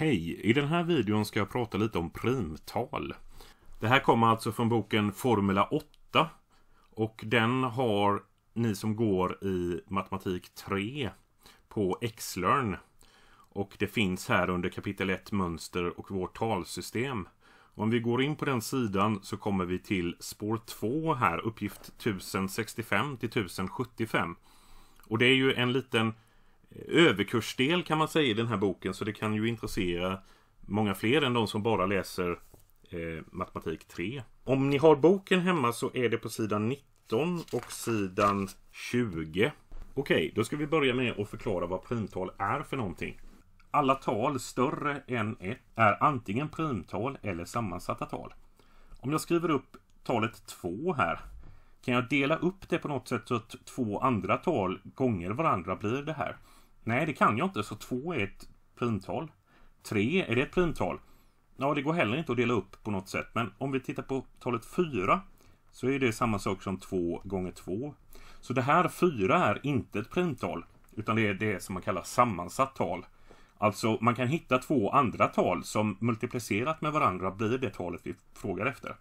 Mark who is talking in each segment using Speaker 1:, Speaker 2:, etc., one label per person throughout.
Speaker 1: Hej! I den här videon ska jag prata lite om primtal. Det här kommer alltså från boken Formula 8 och den har ni som går i matematik 3 på Xlearn. Och det finns här under kapitel 1 Mönster och vårt talsystem. om vi går in på den sidan så kommer vi till spår 2 här, uppgift 1065 till 1075. Och det är ju en liten överkursdel kan man säga i den här boken så det kan ju intressera många fler än de som bara läser eh, matematik 3. Om ni har boken hemma så är det på sidan 19 och sidan 20. Okej, okay, då ska vi börja med att förklara vad primtal är för någonting. Alla tal större än 1 är antingen primtal eller sammansatta tal. Om jag skriver upp talet 2 här kan jag dela upp det på något sätt så att två andra tal gånger varandra blir det här? Nej, det kan jag inte, så 2 är ett primtal. 3, är det ett primtal? Ja, det går heller inte att dela upp på något sätt, men om vi tittar på talet 4 så är det samma sak som 2 gånger 2. Så det här 4 är inte ett primtal, utan det är det som man kallar sammansatt tal. Alltså, man kan hitta två andra tal som multiplicerat med varandra blir det talet vi frågar efter.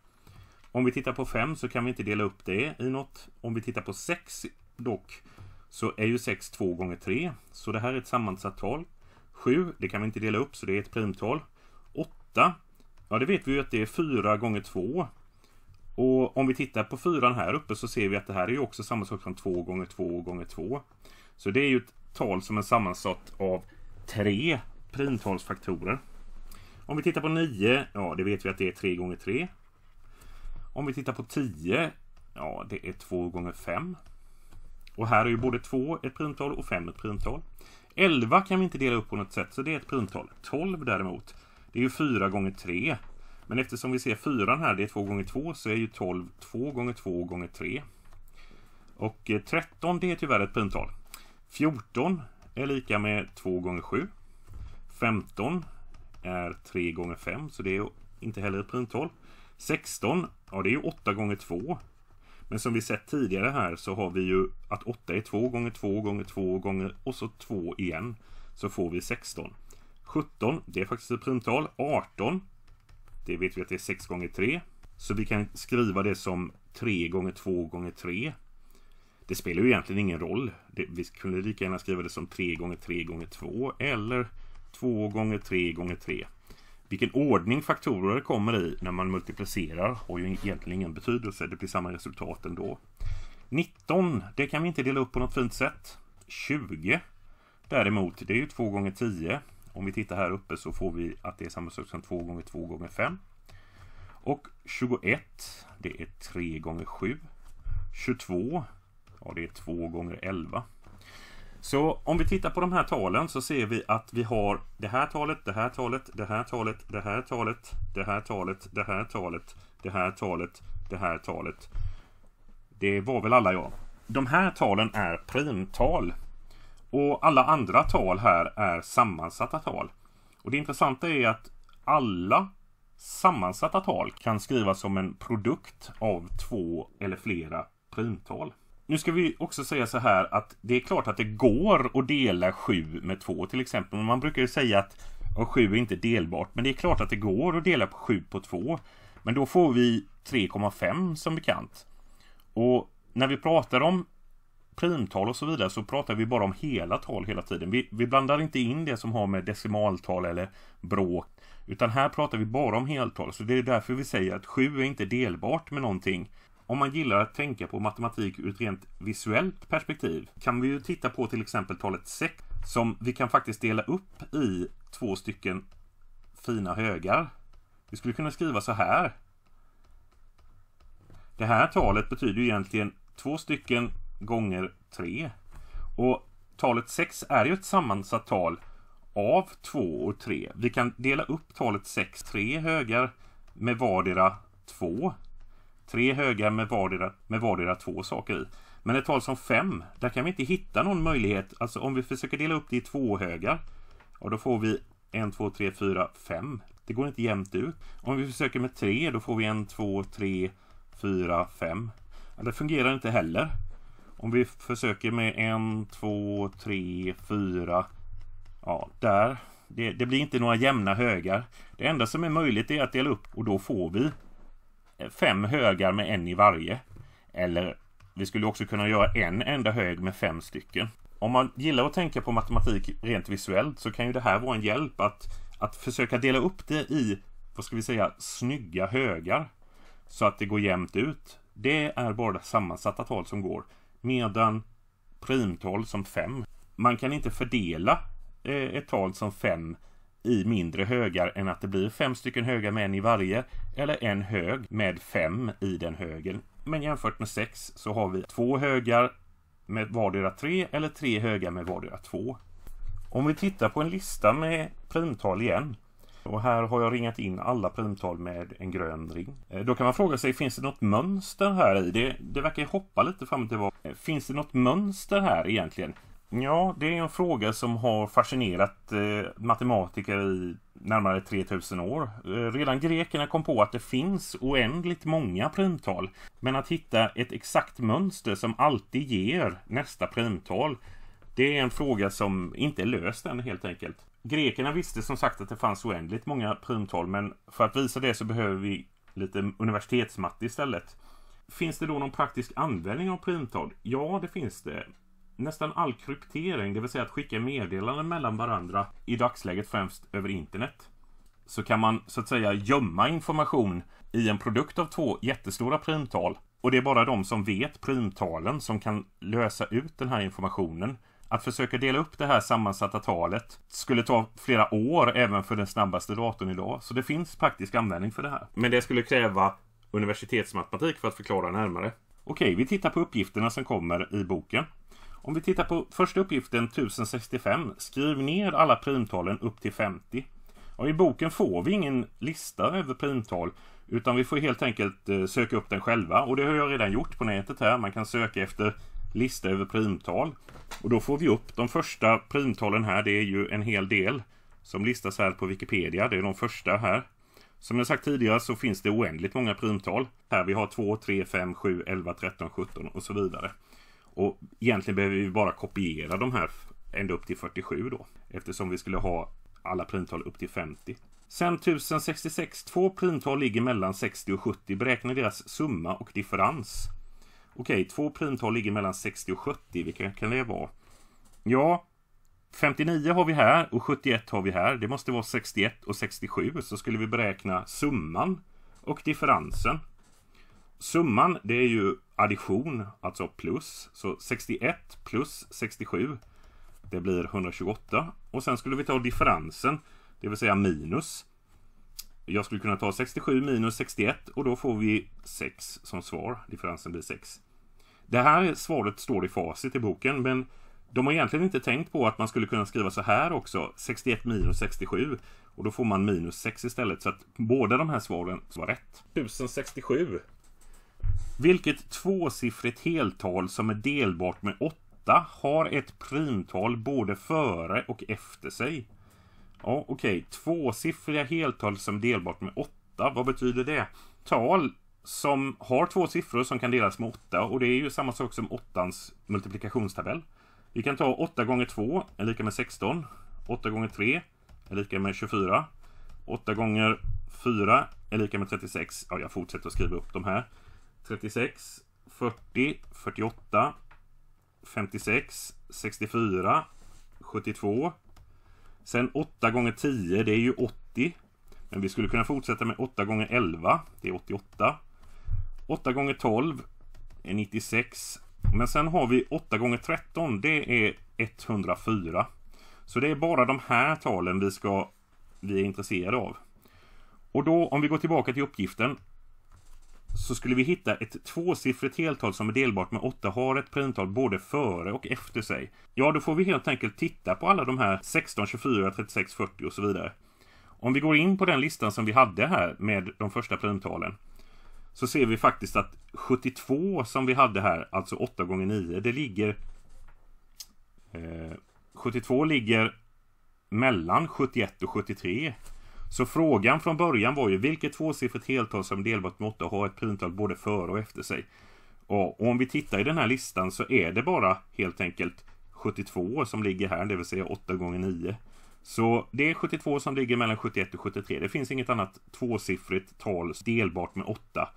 Speaker 1: Om vi tittar på 5 så kan vi inte dela upp det i något. Om vi tittar på 6 dock så är ju 6 2 gånger 3, så det här är ett sammansatt tal. 7, det kan vi inte dela upp, så det är ett primtal. 8, ja det vet vi ju att det är 4 gånger 2. Och om vi tittar på 4 här uppe så ser vi att det här är ju också samma sak som 2 gånger 2 gånger 2. Så det är ju ett tal som är sammansatt av 3 primtalsfaktorer. Om vi tittar på 9, ja det vet vi att det är 3 gånger 3. Om vi tittar på 10, ja det är 2 gånger 5. Och här är ju både 2 ett primtal och 5 ett primtal. 11 kan vi inte dela upp på något sätt, så det är ett primtal. 12 däremot, det är ju 4 gånger 3. Men eftersom vi ser 4 här, det är 2 gånger 2, så är ju 12 2 gånger 2 gånger 3. Och 13, eh, det är tyvärr ett primtal. 14 är lika med 2 gånger 7. 15 är 3 gånger 5, så det är inte heller ett primtal. 16, ja det är ju 8 gånger 2. Men som vi sett tidigare här så har vi ju att 8 är 2 gånger 2 gånger 2 gånger och så 2 igen. Så får vi 16. 17, det är faktiskt ett primtal. 18, det vet vi att det är 6 gånger 3. Så vi kan skriva det som 3 gånger 2 gånger 3. Det spelar ju egentligen ingen roll. Det, vi kunde lika gärna skriva det som 3 gånger 3 gånger 2 eller 2 gånger 3 gånger 3. Vilken ordning faktorer kommer i när man multiplicerar har ju egentligen ingen betydelse. Det blir samma resultat ändå. 19, det kan vi inte dela upp på något fint sätt. 20 däremot, det är ju 2 gånger 10. Om vi tittar här uppe så får vi att det är samma sak som 2 gånger 2 gånger 5. Och 21, det är 3 gånger 7. 22, ja det är 2 gånger 11. Så om vi tittar på de här talen så ser vi att vi har det här talet, det här talet, det här talet, det här talet, det här talet, det här talet, det här talet, det här talet. Det var väl alla ja. De här talen är primtal. Och alla andra tal här är sammansatta tal. Och det intressanta är att alla sammansatta tal kan skrivas som en produkt av två eller flera primtal nu ska vi också säga så här att det är klart att det går att dela 7 med 2 till exempel. Man brukar ju säga att ja, 7 är inte delbart, men det är klart att det går att dela 7 på 2. Men då får vi 3,5 som bekant. Och när vi pratar om primtal och så vidare så pratar vi bara om hela tal hela tiden. Vi, vi blandar inte in det som har med decimaltal eller bråk utan här pratar vi bara om heltal, så det är därför vi säger att 7 är inte delbart med någonting om man gillar att tänka på matematik ur ett rent visuellt perspektiv kan vi ju titta på till exempel talet 6 som vi kan faktiskt dela upp i två stycken fina högar. Vi skulle kunna skriva så här. Det här talet betyder egentligen två stycken gånger tre. Och talet 6 är ju ett sammansatt tal av 2 och 3. Vi kan dela upp talet 6 tre högar med vardera 2 Tre högar med vardera, med vardera två saker i. Men ett tal som fem, där kan vi inte hitta någon möjlighet. Alltså om vi försöker dela upp det i två högar, ja då får vi en, två, tre, fyra, fem. Det går inte jämnt ut. Om vi försöker med tre då får vi en, två, tre, fyra, fem. det fungerar inte heller. Om vi försöker med en, två, tre, fyra. Ja, där. Det, det blir inte några jämna högar. Det enda som är möjligt är att dela upp och då får vi fem högar med en i varje. Eller vi skulle också kunna göra en enda hög med fem stycken. Om man gillar att tänka på matematik rent visuellt så kan ju det här vara en hjälp att, att försöka dela upp det i, vad ska vi säga, snygga högar. Så att det går jämnt ut. Det är bara sammansatta tal som går. Medan primtal som 5. Man kan inte fördela eh, ett tal som 5 i mindre högar än att det blir fem stycken höga män i varje eller en hög med fem i den högen. Men jämfört med sex så har vi två högar med vardera tre eller tre högar med vardera två. Om vi tittar på en lista med primtal igen och här har jag ringat in alla primtal med en grön ring. Eh, då kan man fråga sig, finns det något mönster här i? Det, det verkar hoppa lite fram och tillbaka. Eh, finns det något mönster här egentligen? Ja, det är en fråga som har fascinerat eh, matematiker i närmare 3000 år. Eh, redan grekerna kom på att det finns oändligt många primtal. Men att hitta ett exakt mönster som alltid ger nästa primtal, det är en fråga som inte är löst än helt enkelt. Grekerna visste som sagt att det fanns oändligt många primtal, men för att visa det så behöver vi lite universitetsmatte istället. Finns det då någon praktisk användning av primtal? Ja, det finns det nästan all kryptering, det vill säga att skicka meddelanden mellan varandra, i dagsläget främst över internet, så kan man så att säga gömma information i en produkt av två jättestora primtal. Och det är bara de som vet primtalen som kan lösa ut den här informationen. Att försöka dela upp det här sammansatta talet skulle ta flera år även för den snabbaste datorn idag. Så det finns praktisk användning för det här. Men det skulle kräva universitetsmatematik för att förklara närmare. Okej, vi tittar på uppgifterna som kommer i boken. Om vi tittar på första uppgiften 1065. Skriv ner alla primtalen upp till 50. Och I boken får vi ingen lista över primtal utan vi får helt enkelt eh, söka upp den själva och det har jag redan gjort på nätet här. Man kan söka efter lista över primtal och då får vi upp de första primtalen här. Det är ju en hel del som listas här på Wikipedia. Det är de första här. Som jag sagt tidigare så finns det oändligt många primtal. Här vi har 2, 3, 5, 7, 11, 13, 17 och så vidare. Och egentligen behöver vi bara kopiera de här ända upp till 47 då. Eftersom vi skulle ha alla primtal upp till 50. Sen 1066 två primtal ligger mellan 60 och 70. Beräkna deras summa och differens. Okej, två primtal ligger mellan 60 och 70. Vilka kan det vara? Ja, 59 har vi här och 71 har vi här. Det måste vara 61 och 67. Så skulle vi beräkna summan och differensen. Summan, det är ju addition, alltså plus. Så 61 plus 67, det blir 128. Och sen skulle vi ta differensen, det vill säga minus. Jag skulle kunna ta 67 minus 61 och då får vi 6 som svar. Differensen blir 6. Det här svaret står i facit i boken, men de har egentligen inte tänkt på att man skulle kunna skriva så här också, 61 minus 67. Och då får man minus 6 istället, så att båda de här svaren var rätt. 1067 vilket tvåsiffrigt heltal som är delbart med 8 har ett primtal både före och efter sig. Ja, okej. Okay. Tvåsiffriga heltal som delbart med 8. Vad betyder det? Tal som har två siffror som kan delas med 8 och det är ju samma sak som 8 multiplikationstabell. Vi kan ta 8 gånger 2 är lika med 16. 8 gånger 3 är lika med 24. 8 gånger 4 är lika med 36. Ja, jag fortsätter att skriva upp de här. 36, 40, 48, 56, 64, 72. Sen 8 gånger 10, det är ju 80. Men vi skulle kunna fortsätta med 8 gånger 11, det är 88. 8 gånger 12 är 96. Men sen har vi 8 gånger 13, det är 104. Så det är bara de här talen vi, ska, vi är intresserade av. Och då om vi går tillbaka till uppgiften så skulle vi hitta ett tvåsiffrigt heltal som är delbart med 8 har ett primtal både före och efter sig. Ja, då får vi helt enkelt titta på alla de här 16, 24, 36, 40 och så vidare. Om vi går in på den listan som vi hade här med de första primtalen så ser vi faktiskt att 72 som vi hade här, alltså 8 gånger 9, det ligger... Eh, 72 ligger mellan 71 och 73. Så frågan från början var ju vilket tvåsiffrigt heltal som delbart med 8 har ett primtal både före och efter sig. Och om vi tittar i den här listan så är det bara helt enkelt 72 som ligger här, det vill säga 8 gånger 9. Så det är 72 som ligger mellan 71 och 73. Det finns inget annat tvåsiffrigt tal delbart med 8.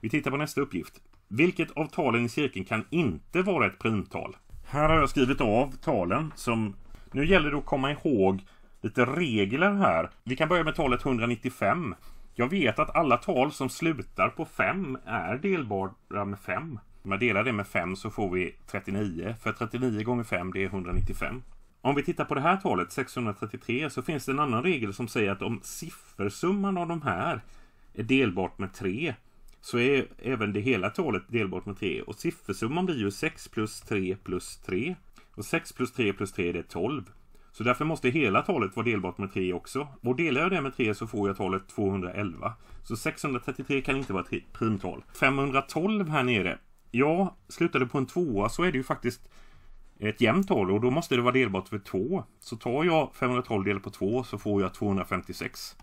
Speaker 1: Vi tittar på nästa uppgift. Vilket av talen i cirkeln kan inte vara ett primtal? Här har jag skrivit av talen som... Nu gäller det att komma ihåg lite regler här. Vi kan börja med talet 195. Jag vet att alla tal som slutar på 5 är delbara med 5. Om jag delar det med 5 så får vi 39, för 39 gånger 5 det är 195. Om vi tittar på det här talet, 633, så finns det en annan regel som säger att om siffersumman av de här är delbart med 3 så är även det hela talet delbart med 3. Och siffersumman blir ju 6 plus 3 plus 3. Och 6 plus 3 plus 3 är 12. Så därför måste hela talet vara delbart med 3 också. Och delar jag det med 3 så får jag talet 211. Så 633 kan inte vara ett primtal. 512 här nere. Ja, slutar det på en tvåa så är det ju faktiskt ett jämnt tal och då måste det vara delbart för 2. Så tar jag 512 delat på 2 så får jag 256.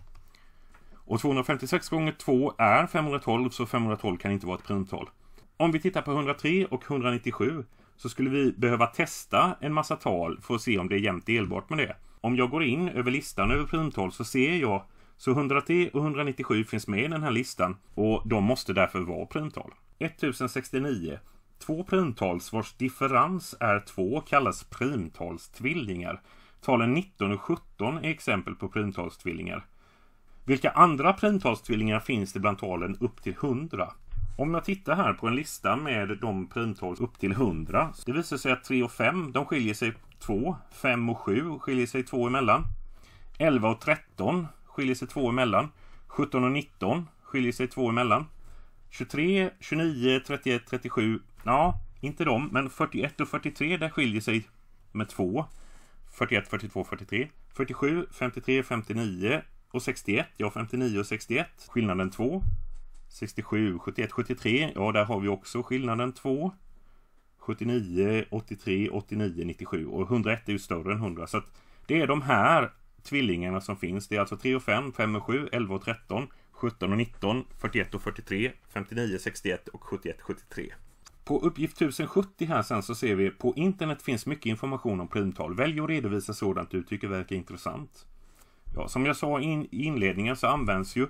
Speaker 1: Och 256 gånger 2 är 512 så 512 kan inte vara ett primtal. Om vi tittar på 103 och 197 så skulle vi behöva testa en massa tal för att se om det är jämnt delbart med det. Om jag går in över listan över primtal så ser jag så 103 och 197 finns med i den här listan och de måste därför vara primtal. 1069. Två primtals vars differens är två kallas primtalstvillingar. Talen 19 och 17 är exempel på primtalstvillingar. Vilka andra primtalstvillingar finns det bland talen upp till 100? Om jag tittar här på en lista med de primtal upp till 100. Det visar sig att 3 och 5 de skiljer sig 2. 5 och 7 skiljer sig 2 emellan. 11 och 13 skiljer sig 2 emellan. 17 och 19 skiljer sig 2 emellan. 23, 29, 31, 37. Ja, inte de, men 41 och 43 där skiljer sig med 2. 41, 42, 43. 47, 53, 59 och 61. Ja, 59 och 61. Skillnaden 2. 67, 71, 73. Ja, där har vi också skillnaden 2. 79, 83, 89, 97 och 101 är ju större än 100. Så att det är de här tvillingarna som finns. Det är alltså 3 och 5, 5 och 7, 11 och 13, 17 och 19, 41 och 43, 59, 61 och 71, 73. På uppgift 1070 här sen så ser vi på internet finns mycket information om primtal. Välj och redovisa sådant du tycker verkar intressant. Ja, som jag sa i in inledningen så används ju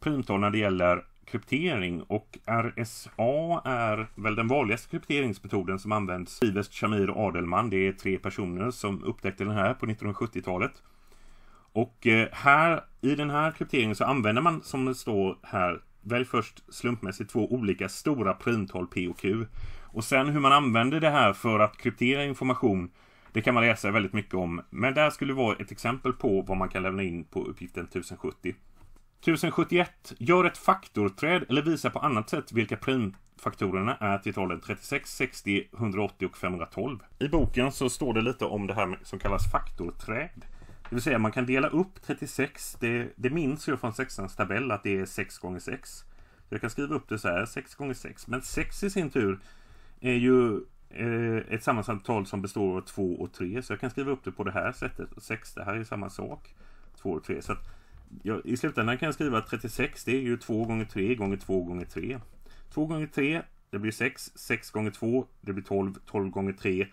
Speaker 1: primtal när det gäller kryptering och RSA är väl den vanligaste krypteringsmetoden som används. Sivest, Shamir och Adelman, det är tre personer som upptäckte den här på 1970-talet. Och eh, här, i den här krypteringen så använder man, som det står här, välj först slumpmässigt två olika stora primtal P och Q. Och sen hur man använder det här för att kryptera information, det kan man läsa väldigt mycket om. Men det här skulle vara ett exempel på vad man kan lämna in på uppgiften 1070. 1071. Gör ett faktorträd eller visa på annat sätt vilka primfaktorerna är till talen 36, 60, 180 och 512. I boken så står det lite om det här som kallas faktorträd. Det vill säga man kan dela upp 36, det, det minns jag från sexans tabell att det är 6 gånger 6. Jag kan skriva upp det så här, 6 gånger 6. Men 6 i sin tur är ju eh, ett sammansatt tal som består av 2 och 3. Så jag kan skriva upp det på det här sättet. 6, det här är samma sak. 2 och 3. Så att jag, I slutändan kan jag skriva 36, det är ju 2 gånger 3 gånger 2 gånger 3. 2 gånger 3, det blir 6. 6 gånger 2, det blir 12. 12 gånger 3,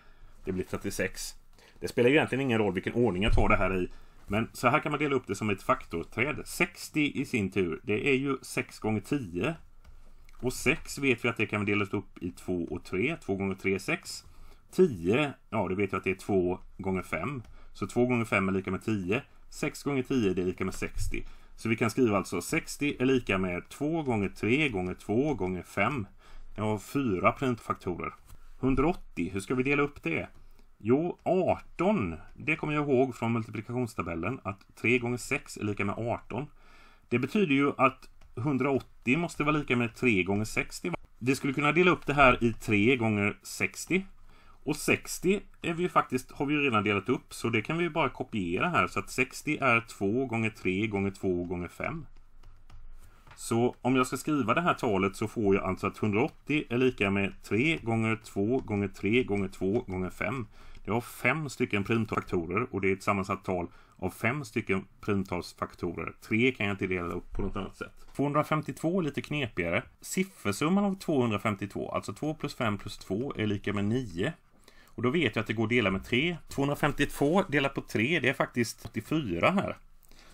Speaker 1: det blir 36. Det spelar egentligen ingen roll vilken ordning jag tar det här i. Men så här kan man dela upp det som ett faktorträd. 60 i sin tur, det är ju 6 gånger 10. Och 6 vet vi att det kan delas upp i 2 och 3. 2 gånger 3 är 6. 10, ja det vet jag att det är 2 gånger 5. Så 2 gånger 5 är lika med 10. 6 gånger 10 det är lika med 60. Så vi kan skriva alltså 60 är lika med 2 gånger 3 gånger 2 gånger 5. Jag har fyra printfaktorer. 180, hur ska vi dela upp det? Jo, 18, det kommer jag ihåg från multiplikationstabellen att 3 gånger 6 är lika med 18. Det betyder ju att 180 måste vara lika med 3 gånger 60. Vi skulle kunna dela upp det här i 3 gånger 60 och 60 är vi faktiskt, har vi ju redan delat upp, så det kan vi ju bara kopiera här. Så att 60 är 2 gånger 3 gånger 2 gånger 5. Så om jag ska skriva det här talet så får jag alltså att 180 är lika med 3 gånger 2 gånger 3 gånger 2 gånger 5. Det har fem stycken primtalsfaktorer och det är ett sammansatt tal av fem stycken primtalsfaktorer. Tre kan jag inte dela upp på något annat sätt. 252 är lite knepigare. Siffersumman av 252, alltså 2 plus 5 plus 2 är lika med 9. Och då vet jag att det går att dela med 3. 252 delat på 3, det är faktiskt 84 här.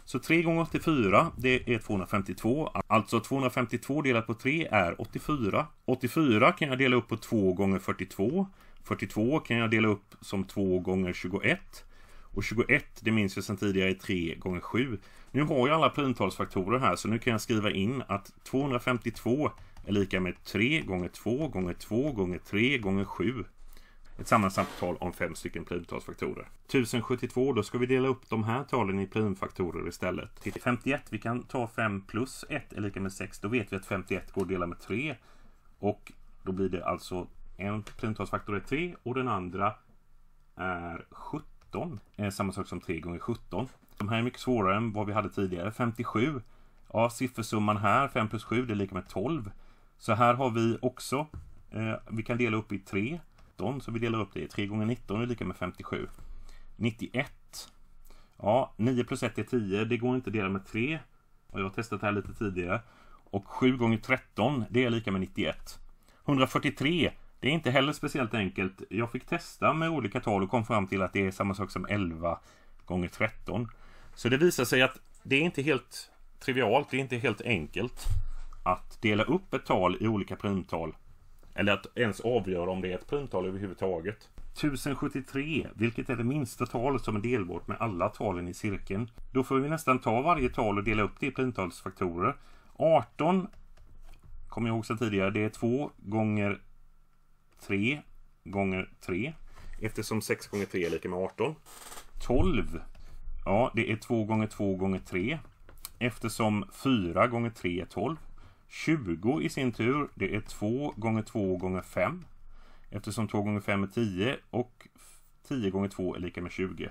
Speaker 1: Så 3 gånger 84, det är 252. Alltså 252 delat på 3 är 84. 84 kan jag dela upp på 2 gånger 42. 42 kan jag dela upp som 2 gånger 21. Och 21, det minns jag sedan tidigare, är 3 gånger 7. Nu har jag alla primtalsfaktorer här, så nu kan jag skriva in att 252 är lika med 3 gånger 2 gånger 2 gånger 3 gånger 7. Ett sammansatt tal om fem stycken primtalsfaktorer. 1072, då ska vi dela upp de här talen i primfaktorer istället. Till 51, vi kan ta 5 plus 1 är lika med 6. Då vet vi att 51 går att dela med 3. Och då blir det alltså en primtalsfaktor är 3 och den andra är 17. Är eh, samma sak som 3 gånger 17. De här är mycket svårare än vad vi hade tidigare. 57. Ja, siffersumman här, 5 plus 7, det är lika med 12. Så här har vi också, eh, vi kan dela upp i 3 19 så vi delar upp det i 3 gånger 19 är lika med 57. 91. Ja, 9 plus 1 är 10. Det går inte att dela med 3. Och jag har testat det här lite tidigare. Och 7 gånger 13, det är lika med 91. 143, det är inte heller speciellt enkelt. Jag fick testa med olika tal och kom fram till att det är samma sak som 11 gånger 13. Så det visar sig att det är inte helt trivialt, det är inte helt enkelt att dela upp ett tal i olika primtal eller att ens avgöra om det är ett primtal överhuvudtaget. 1073, vilket är det minsta talet som är delbart med alla talen i cirkeln. Då får vi nästan ta varje tal och dela upp det i primtalsfaktorer. 18, kommer jag ihåg sedan tidigare, det är 2 gånger 3 gånger 3. Eftersom 6 gånger 3 är lika med 18. 12, ja det är 2 gånger 2 gånger 3. Eftersom 4 gånger 3 är 12. 20 i sin tur, det är 2 gånger 2 gånger 5. Eftersom 2 gånger 5 är 10 och 10 gånger 2 är lika med 20.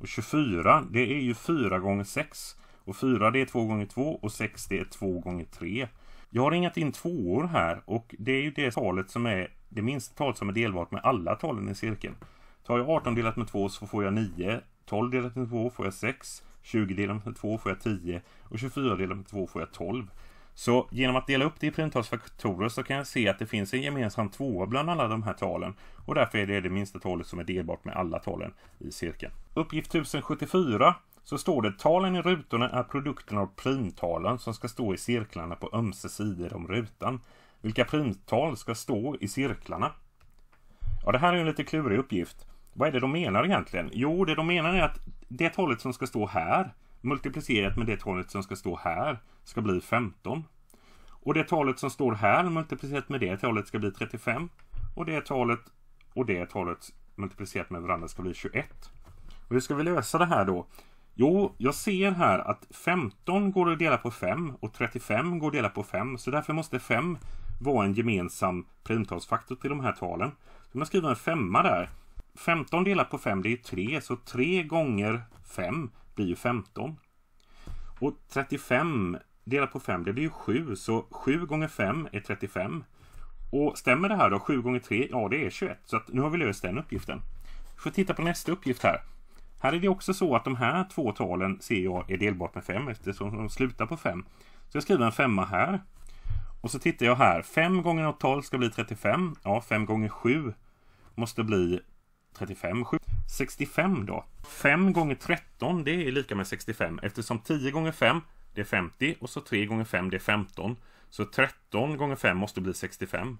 Speaker 1: Och 24, det är ju 4 gånger 6. Och 4 det är 2 gånger 2 och 6 det är 2 gånger 3. Jag har ringat in tvåor här och det är ju det talet som är det minsta talet som är delbart med alla talen i cirkeln. Tar jag 18 delat med 2 så får jag 9. 12 delat med 2 får jag 6. 20 delat med 2 får jag 10. Och 24 delat med 2 får jag 12. Så genom att dela upp det i primtalsfaktorer så kan jag se att det finns en gemensam tvåa bland alla de här talen och därför är det det minsta talet som är delbart med alla talen i cirkeln. Uppgift 1074 så står det talen i rutorna är produkten av primtalen som ska stå i cirklarna på ömse sidor om rutan. Vilka primtal ska stå i cirklarna? Ja, det här är en lite klurig uppgift. Vad är det de menar egentligen? Jo, det de menar är att det talet som ska stå här multiplicerat med det talet som ska stå här ska bli 15. Och det talet som står här multiplicerat med det talet ska bli 35. Och det talet och det talet multiplicerat med varandra ska bli 21. Och hur ska vi lösa det här då? Jo, jag ser här att 15 går att dela på 5 och 35 går att dela på 5. Så därför måste 5 vara en gemensam primtalsfaktor till de här talen. Så man skriver en femma där. 15 delat på 5 det är 3, så 3 gånger 5 blir ju 15. Och 35 delat på 5 det blir ju 7 så 7 gånger 5 är 35. Och stämmer det här då? 7 gånger 3? Ja, det är 21. Så nu har vi löst den uppgiften. Vi får titta på nästa uppgift här. Här är det också så att de här två talen ser jag är delbart med 5 eftersom de slutar på 5. Så jag skriver en femma här. Och så tittar jag här. 5 gånger något tal ska bli 35. Ja, 5 gånger 7 måste bli 35, 7. 65 då. 5 gånger 13 det är lika med 65 eftersom 10 gånger 5 det är 50 och så 3 gånger 5 det är 15. Så 13 gånger 5 måste bli 65.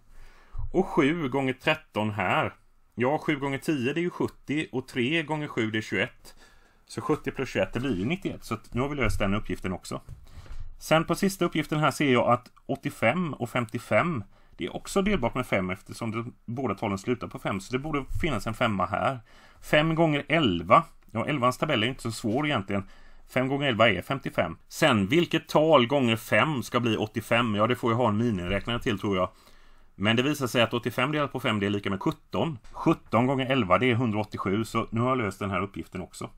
Speaker 1: Och 7 gånger 13 här. Ja, 7 gånger 10 det är ju 70 och 3 gånger 7 det är 21. Så 70 plus 21 det blir ju 91. Så nu har vi löst den uppgiften också. Sen på sista uppgiften här ser jag att 85 och 55 det är också delbart med 5 eftersom de båda talen slutar på 5, så det borde finnas en femma här. 5 gånger 11. Ja, 11ans tabell är inte så svår egentligen. 5 gånger 11 är 55. Sen vilket tal gånger 5 ska bli 85? Ja, det får jag ha en miniräknare till tror jag. Men det visar sig att 85 delat på 5 det är lika med 17. 17 gånger 11 det är 187, så nu har jag löst den här uppgiften också.